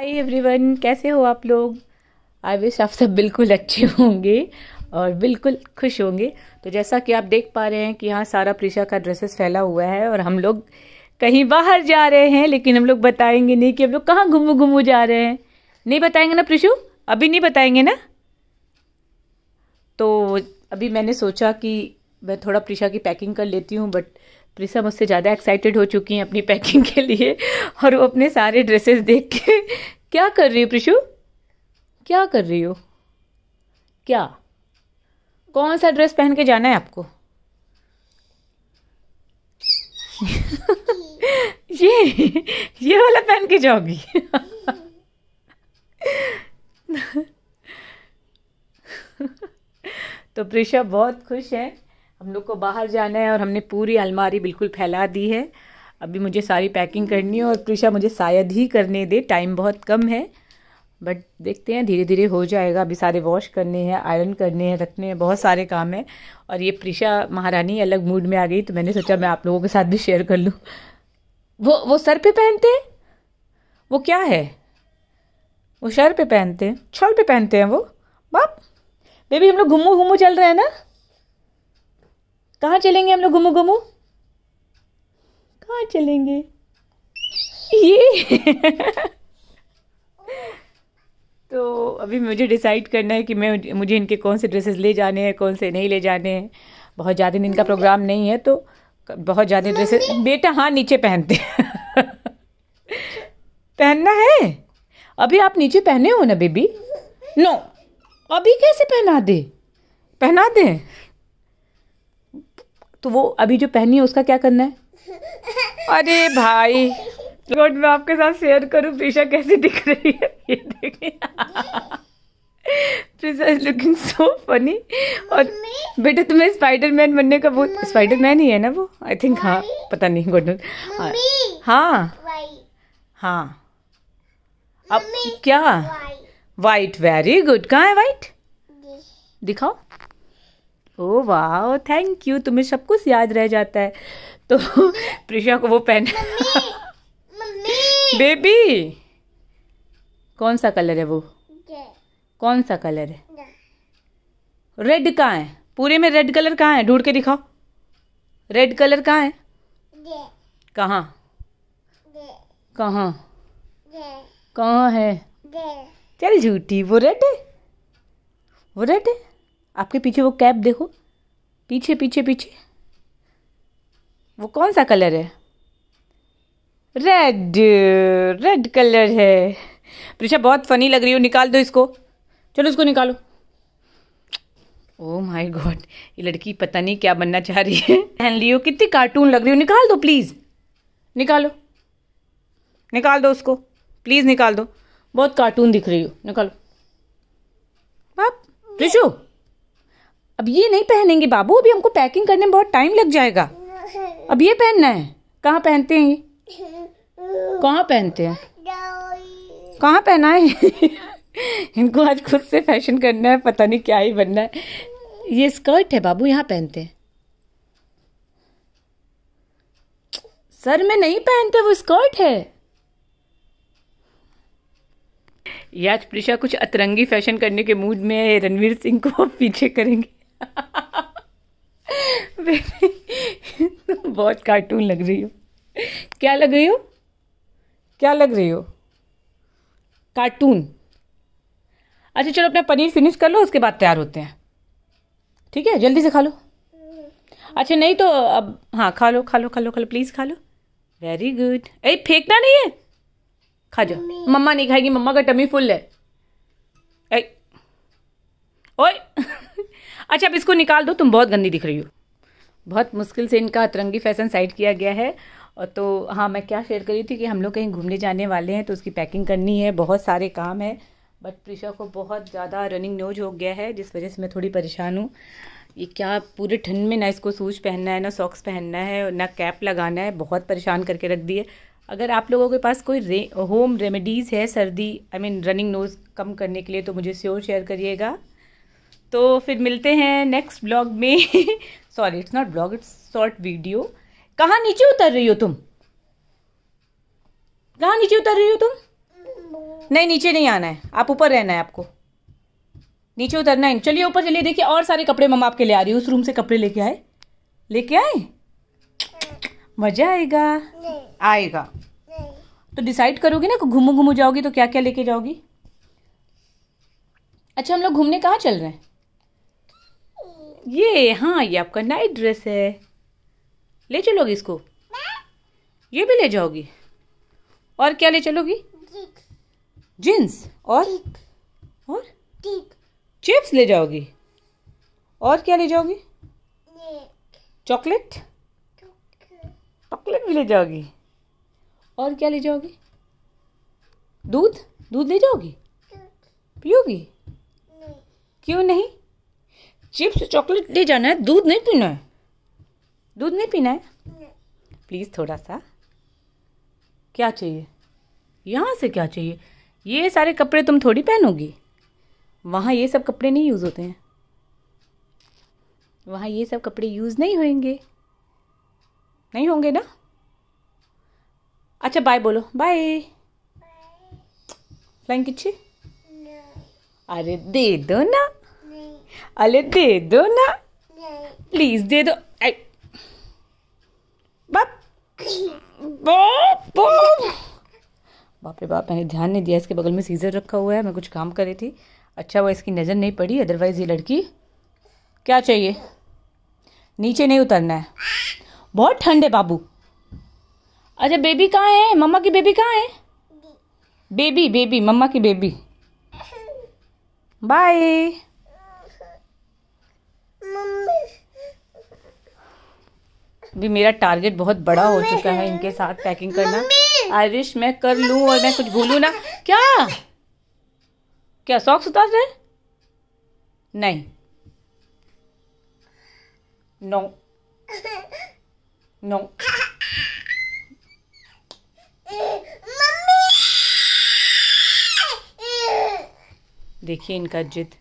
hi everyone कैसे हो आप लोग आई विश आप सब बिल्कुल अच्छे होंगे और बिल्कुल खुश होंगे तो जैसा कि आप देख पा रहे हैं कि यहाँ सारा प्रीशा का ड्रेसेस फैला हुआ है और हम लोग कहीं बाहर जा रहे हैं लेकिन हम लोग बताएंगे नहीं कि हम लोग कहाँ घूमू घूमू जा रहे हैं नहीं बताएंगे ना प्रिशु अभी नहीं बताएंगे ना तो अभी मैंने सोचा कि मैं थोड़ा प्रीशा की पैकिंग कर लेती हूँ बट प्रिसा मुझसे ज़्यादा एक्साइटेड हो चुकी हैं अपनी पैकिंग के लिए और वो अपने सारे ड्रेसेस देख के क्या कर रही हो प्रिशु क्या कर रही हो क्या कौन सा ड्रेस पहन के जाना है आपको ये ये वाला पहन के जाओगी तो प्रिशा बहुत खुश है हम लोग को बाहर जाना है और हमने पूरी अलमारी बिल्कुल फैला दी है अभी मुझे सारी पैकिंग करनी है और प्रीशा मुझे शायद ही करने दे टाइम बहुत कम है बट देखते हैं धीरे धीरे हो जाएगा अभी सारे वॉश करने हैं आयरन करने हैं रखने हैं बहुत सारे काम हैं और ये प्रिशा महारानी अलग मूड में आ गई तो मैंने सोचा मैं आप लोगों के साथ भी शेयर कर लूँ वो वो सर पे पहनते हैं वो क्या है वो सर पे पहनते हैं छल पे पहनते हैं वो बाप बेबी हम लोग घूमू घूमू चल रहे हैं ना कहाँ चलेंगे हम लोग घुमू घुमू कहाँ चलेंगे ये तो अभी मुझे डिसाइड करना है कि मैं मुझे इनके कौन से ड्रेसेस ले जाने हैं कौन से नहीं ले जाने हैं बहुत ज़्यादा दिन का प्रोग्राम नहीं है तो बहुत ज़्यादा ड्रेसेस बेटा हाँ नीचे पहनते पहनना है अभी आप नीचे पहने हो ना बेबी नो अभी कैसे पहना दे पहना दें तो वो अभी जो पहनी है उसका क्या करना है अरे भाई रोड में आपके साथ शेयर करूं प्रीशा कैसी दिख रही है ये देखिए Preesha is looking so funny और बेटा तुम्हें स्पाइडरमैन बनने का बहुत स्पाइडरमैन ही है ना वो आई थिंक हाँ पता नहीं गुड हाँ हाँ अब क्या वाइट वेरी गुड कहाँ है वाइट दिखाओ ओ वाह थैंक यू तुम्हें सब कुछ याद रह जाता है तो प्रिशा को वो पहने बेबी कौन सा कलर है वो कौन सा कलर है रेड कहाँ है पूरे में रेड कलर कहाँ है ढूंढ के दिखाओ रेड कलर कहाँ है कहाँ कहाँ कहाँ है चल झूठी वो रेड है वो रेड है आपके पीछे वो कैप देखो पीछे पीछे पीछे वो कौन सा कलर है रेड रेड कलर है प्रीशा बहुत फनी लग रही हो निकाल दो इसको चलो इसको निकालो ओ माय गॉड ये लड़की पता नहीं क्या बनना चाह रही है पहन लियो कितनी कार्टून लग रही हो निकाल दो प्लीज़ निकालो निकाल दो उसको प्लीज़ निकाल दो बहुत कार्टून दिख रही हो निकालो आप प्रिशु अब ये नहीं पहनेंगे बाबू अभी हमको पैकिंग करने में बहुत टाइम लग जाएगा अब ये पहनना है कहाँ पहनते हैं ये कहाँ पहनते हैं कहाँ पहना है इनको आज खुद से फैशन करना है पता नहीं क्या ही बनना है ये स्कर्ट है बाबू यहाँ पहनते हैं सर में नहीं पहनते वो स्कर्ट है ये आज प्रिशा कुछ अतरंगी फैशन करने के मूड में रणवीर सिंह को पीछे करेंगे बहुत कार्टून लग रही हो क्या लग रही हो क्या लग रही हो कार्टून अच्छा चलो अपना पनीर फिनिश कर लो उसके बाद तैयार होते हैं ठीक है जल्दी से खा लो अच्छा नहीं तो अब हाँ खा लो खा लो खा लो खा लो प्लीज़ खा लो वेरी गुड अरे फेंकना नहीं है खा जाओ मम्मा नहीं खाएगी मम्मा का टमी फुल है ओए अच्छा अब इसको निकाल दो तुम बहुत गंदी दिख रही हो बहुत मुश्किल से इनका अतरंगी फैशन साइड किया गया है और तो हाँ मैं क्या शेयर करी थी कि हम लोग कहीं घूमने जाने वाले हैं तो उसकी पैकिंग करनी है बहुत सारे काम है बट प्रीशा को बहुत ज़्यादा रनिंग नोज हो गया है जिस वजह से मैं थोड़ी परेशान हूँ ये क्या पूरे ठंड में ना इसको सूज पहनना है ना सॉक्स पहनना है ना कैप लगाना है बहुत परेशान करके रख दिए अगर आप लोगों के पास कोई रे, होम रेमेडीज़ है सर्दी I I mean mean, running nose कम करने के लिए तो मुझे श्योर शेयर करिएगा तो फिर मिलते हैं नेक्स्ट ब्लॉग में sorry it's not blog it's short video कहाँ नीचे उतर रही हो तुम कहाँ नीचे उतर रही हो तुम नहीं नीचे नहीं आना है आप ऊपर रहना है आपको नीचे उतरना है चलिए ऊपर चलिए देखिए और सारे कपड़े मम्मा आपके ले आ रही है उस रूम से कपड़े लेके आए लेके आए मजा आएगा आएगा तो डिसाइड करोगी ना घूमू घूमू जाओगी तो क्या क्या लेके जाओगी अच्छा हम लोग घूमने कहाँ चल रहे हैं ये हाँ ये आपका नाइट ड्रेस है ले चलोगी इसको ये भी ले जाओगी और क्या ले चलोगी जींस और और चिप्स ले जाओगी और क्या ले जाओगी चॉकलेट चॉकलेट भी ले जाओगी और क्या ले जाओगी दूध दूध ले जाओगी पियोगी क्यों नहीं चिप्स चॉकलेट ले जाना है दूध नहीं पीना है दूध नहीं पीना है प्लीज़ थोड़ा सा क्या चाहिए यहाँ से क्या चाहिए ये सारे कपड़े तुम थोड़ी पहनोगी वहाँ ये सब कपड़े नहीं यूज़ होते हैं वहाँ ये सब कपड़े यूज़ नहीं होंगे नहीं होंगे ना अच्छा बाय बोलो बाय फ्लाइंग किच्छी अरे दे दो ना अरे दे दो ना प्लीज दे दो बाप बाप बाप रे बाप मैंने ध्यान नहीं दिया इसके बगल में सीजर रखा हुआ है मैं कुछ काम कर रही थी अच्छा हुआ इसकी नज़र नहीं पड़ी अदरवाइज़ ये लड़की क्या चाहिए नीचे नहीं उतरना है बहुत ठंड है बाबू अच्छा बेबी कहाँ है मम्मा की बेबी कहाँ है बेबी बेबी मम्मा की बेबी बाय भी मेरा टारगेट बहुत बड़ा हो चुका है इनके साथ पैकिंग करना आयरिश मैं कर लूँ और मैं कुछ भूलूँ ना क्या क्या सॉक्स उतार रहे नहीं नो नो देखिए इनका जिद